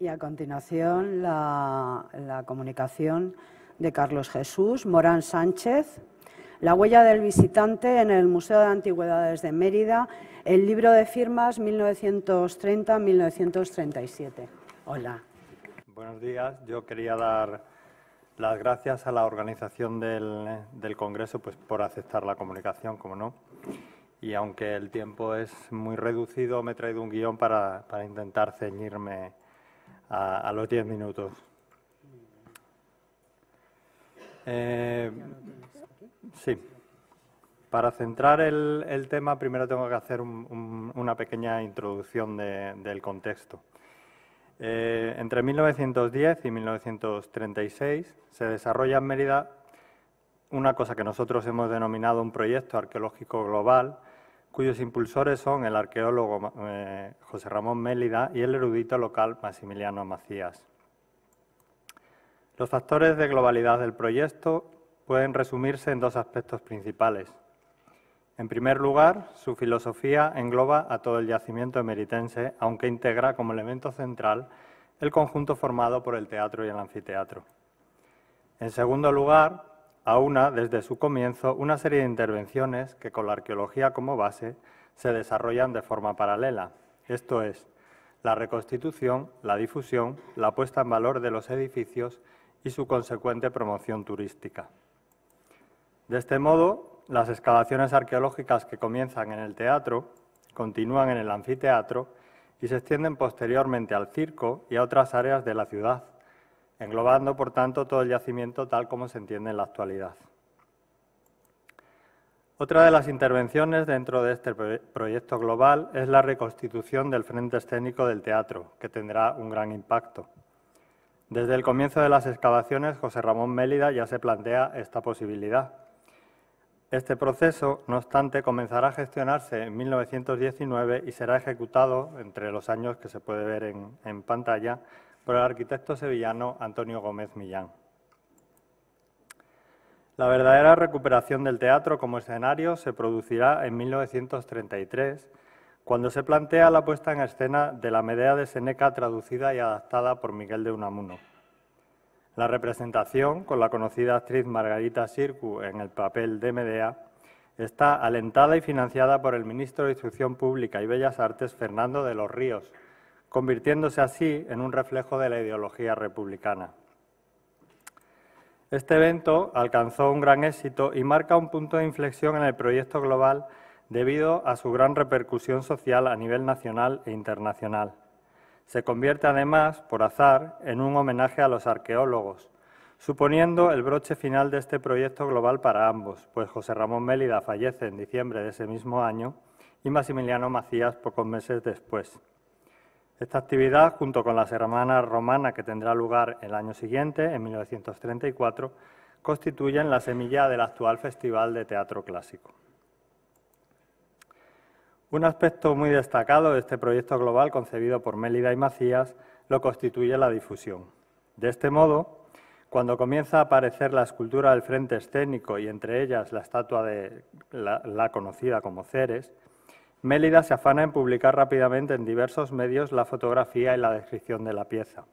Y a continuación, la, comunicación de Carlos Jesús Morán Sánchez, La huella del visitante en el Museo de Antigüedades de Mérida, el libro de firmas 1930-1937. Hola. Buenos días. Yo quería dar las gracias a la organización del, Congreso pues, por aceptar la comunicación, como no. Y aunque el tiempo es muy reducido, me he traído un guión para, para intentar ceñirme a, los diez minutos. Eh, sí. Para centrar el, tema, primero tengo que hacer una pequeña introducción del contexto. Eh, entre 1910 y 1936 se desarrolla en Mérida una cosa que nosotros hemos denominado un proyecto arqueológico global, cuyos impulsores son el arqueólogo eh, José Ramón Mélida y el erudito local Maximiliano Macías. Los factores de globalidad del proyecto pueden resumirse en dos aspectos principales. En primer lugar, su filosofía engloba a todo el yacimiento emeritense, aunque integra como elemento central el conjunto formado por el teatro y el anfiteatro. En segundo lugar, una desde su comienzo una serie de intervenciones que con la arqueología como base se desarrollan de forma paralela, esto es, la reconstitución, la difusión, la puesta en valor de los edificios y su consecuente promoción turística. De este modo, las excavaciones arqueológicas que comienzan en el teatro continúan en el anfiteatro y se extienden posteriormente al circo y a otras áreas de la ciudad, englobando, por tanto, todo el yacimiento tal como se entiende en la actualidad. Otra de las intervenciones dentro de este proyecto global es la reconstitución del frente escénico del teatro, que tendrá un gran impacto. Desde el comienzo de las excavaciones, José Ramón Mélida ya se plantea esta posibilidad. Este proceso, no obstante, comenzará a gestionarse en 1919 y será ejecutado, entre los años que se puede ver en, en pantalla, por el arquitecto sevillano Antonio Gómez Millán. La verdadera recuperación del teatro como escenario se producirá en 1933, cuando se plantea la puesta en escena de la Medea de Seneca traducida y adaptada por Miguel de Unamuno. La representación, con la conocida actriz Margarita Sircu en el papel de Medea, está alentada y financiada por el ministro de Instrucción Pública y Bellas Artes Fernando de los Ríos, convirtiéndose así en un reflejo de la ideología republicana. Este evento alcanzó un gran éxito y marca un punto de inflexión en el proyecto global debido a su gran repercusión social a nivel nacional e internacional. Se convierte además, por azar, en un homenaje a los arqueólogos, suponiendo el broche final de este proyecto global para ambos, pues José Ramón Mélida fallece en diciembre de ese mismo año y Maximiliano Macías pocos meses después. Esta actividad, junto con las hermanas romana que tendrá lugar el año siguiente, en 1934, constituyen la semilla del actual Festival de Teatro Clásico. Un aspecto muy destacado de este proyecto global concebido por Mélida y Macías lo constituye la difusión. De este modo, cuando comienza a aparecer la escultura del frente escénico y entre ellas la estatua de la conocida como Ceres, Mélida se afana en publicar rápidamente en diversos medios la fotografía y la descripción de la pieza.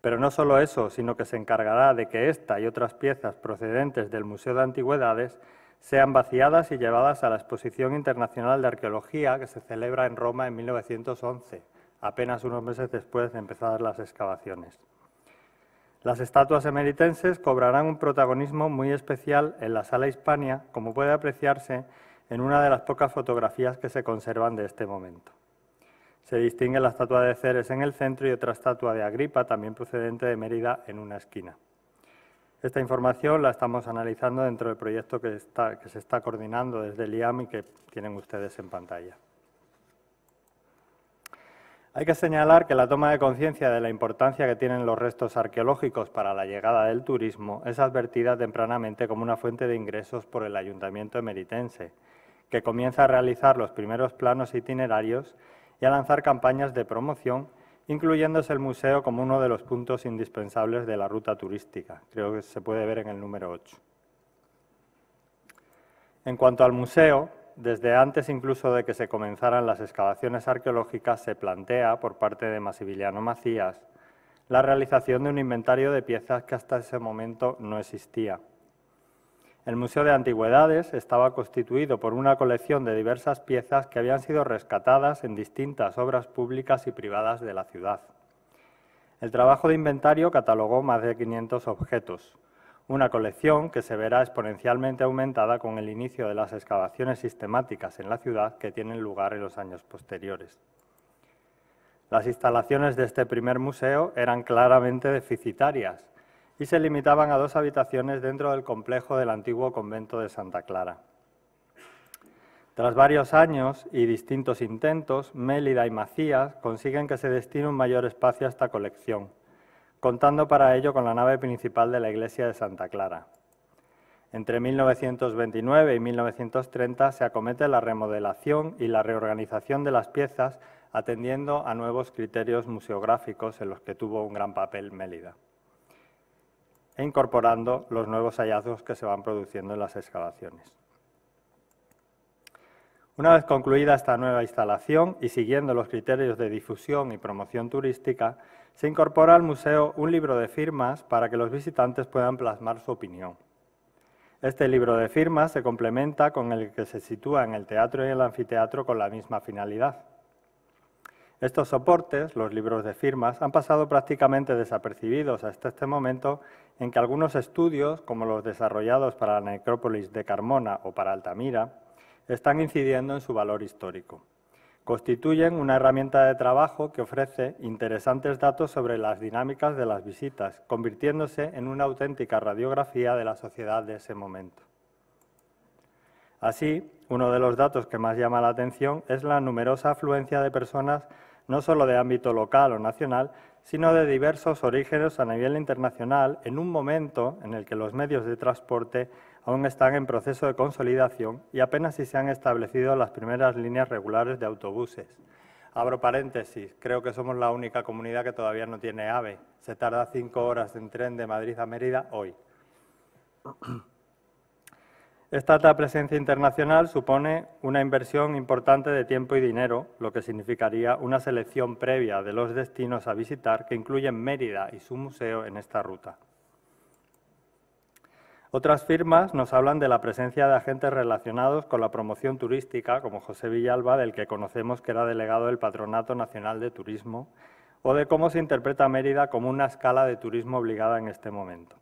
Pero no solo eso, sino que se encargará de que esta y otras piezas procedentes del Museo de Antigüedades sean vaciadas y llevadas a la Exposición Internacional de Arqueología que se celebra en Roma en 1911, apenas unos meses después de empezar las excavaciones. Las estatuas emeritenses cobrarán un protagonismo muy especial en la Sala Hispania, como puede apreciarse en una de las pocas fotografías que se conservan de este momento. Se distingue la estatua de Ceres en el centro y otra estatua de Agripa, también procedente de Mérida, en una esquina. Esta información la estamos analizando dentro del proyecto que, se está coordinando desde el IAM y que tienen ustedes en pantalla. Hay que señalar que la toma de conciencia de la importancia que tienen los restos arqueológicos para la llegada del turismo es advertida tempranamente como una fuente de ingresos por el Ayuntamiento emeritense, que comienza a realizar los primeros planos itinerarios y a lanzar campañas de promoción, incluyéndose el museo como uno de los puntos indispensables de la ruta turística. Creo que se puede ver en el número 8. En cuanto al museo, desde antes incluso de que se comenzaran las excavaciones arqueológicas, se plantea por parte de Massimiliano Macías la realización de un inventario de piezas que hasta ese momento no existía. El Museo de Antigüedades estaba constituido por una colección de diversas piezas que habían sido rescatadas en distintas obras públicas y privadas de la ciudad. El trabajo de inventario catalogó más de 500 objetos, una colección que se verá exponencialmente aumentada con el inicio de las excavaciones sistemáticas en la ciudad que tienen lugar en los años posteriores. Las instalaciones de este primer museo eran claramente deficitarias y se limitaban a dos habitaciones dentro del complejo del antiguo convento de Santa Clara. Tras varios años y distintos intentos, Mélida y Macías consiguen que se destine un mayor espacio a esta colección, contando para ello con la nave principal de la iglesia de Santa Clara. Entre 1929 y 1930 se acomete la remodelación y la reorganización de las piezas atendiendo a nuevos criterios museográficos en los que tuvo un gran papel Mélida e incorporando los nuevos hallazgos que se van produciendo en las excavaciones. Una vez concluida esta nueva instalación y siguiendo los criterios de difusión y promoción turística, se incorpora al museo un libro de firmas para que los visitantes puedan plasmar su opinión. Este libro de firmas se complementa con el que se sitúa en el teatro y el anfiteatro con la misma finalidad. Estos soportes, los libros de firmas, han pasado prácticamente desapercibidos hasta este momento en que algunos estudios, como los desarrollados para la necrópolis de Carmona o para Altamira, están incidiendo en su valor histórico. Constituyen una herramienta de trabajo que ofrece interesantes datos sobre las dinámicas de las visitas, convirtiéndose en una auténtica radiografía de la sociedad de ese momento. Así, uno de los datos que más llama la atención es la numerosa afluencia de personas no solo de ámbito local o nacional, sino de diversos orígenes a nivel internacional en un momento en el que los medios de transporte aún están en proceso de consolidación y apenas si se han establecido las primeras líneas regulares de autobuses. Abro paréntesis, creo que somos la única comunidad que todavía no tiene AVE. Se tarda cinco horas en tren de Madrid a Mérida hoy. Esta alta presencia internacional supone una inversión importante de tiempo y dinero, lo que significaría una selección previa de los destinos a visitar que incluyen Mérida y su museo en esta ruta. Otras firmas nos hablan de la presencia de agentes relacionados con la promoción turística, como José Villalba, del que conocemos que era delegado del Patronato Nacional de Turismo, o de cómo se interpreta Mérida como una escala de turismo obligada en este momento.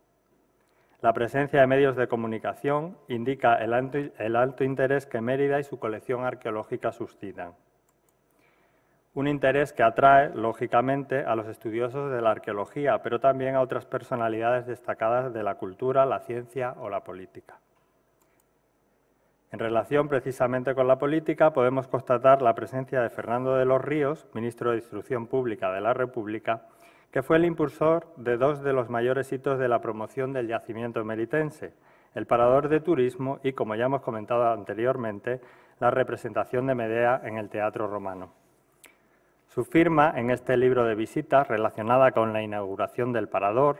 La presencia de medios de comunicación indica el alto, interés que Mérida y su colección arqueológica suscitan. Un interés que atrae, lógicamente, a los estudiosos de la arqueología, pero también a otras personalidades destacadas de la cultura, la ciencia o la política. En relación precisamente con la política, podemos constatar la presencia de Fernando de los Ríos, ministro de Instrucción Pública de la República, que fue el impulsor de dos de los mayores hitos de la promoción del yacimiento melitense, el Parador de Turismo y, como ya hemos comentado anteriormente, la representación de Medea en el Teatro Romano. Su firma en este libro de visitas, relacionada con la inauguración del Parador,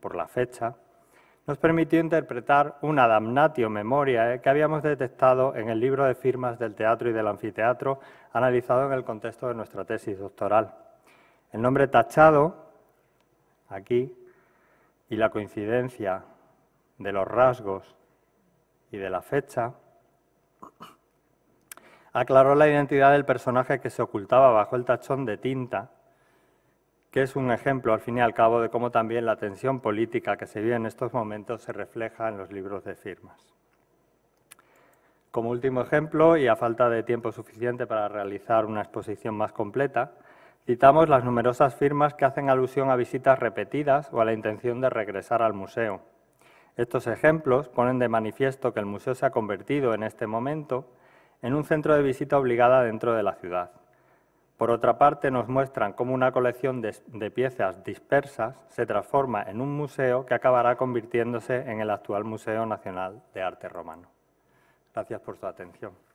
por la fecha, nos permitió interpretar una damnatio memoriae eh, que habíamos detectado en el libro de firmas del teatro y del anfiteatro, analizado en el contexto de nuestra tesis doctoral. El nombre tachado aquí y la coincidencia de los rasgos y de la fecha, aclaró la identidad del personaje que se ocultaba bajo el tachón de tinta, que es un ejemplo, al fin y al cabo, de cómo también la tensión política que se vive en estos momentos se refleja en los libros de firmas. Como último ejemplo, y a falta de tiempo suficiente para realizar una exposición más completa, Citamos las numerosas firmas que hacen alusión a visitas repetidas o a la intención de regresar al museo. Estos ejemplos ponen de manifiesto que el museo se ha convertido en este momento en un centro de visita obligada dentro de la ciudad. Por otra parte, nos muestran cómo una colección de, de piezas dispersas se transforma en un museo que acabará convirtiéndose en el actual Museo Nacional de Arte Romano. Gracias por su atención.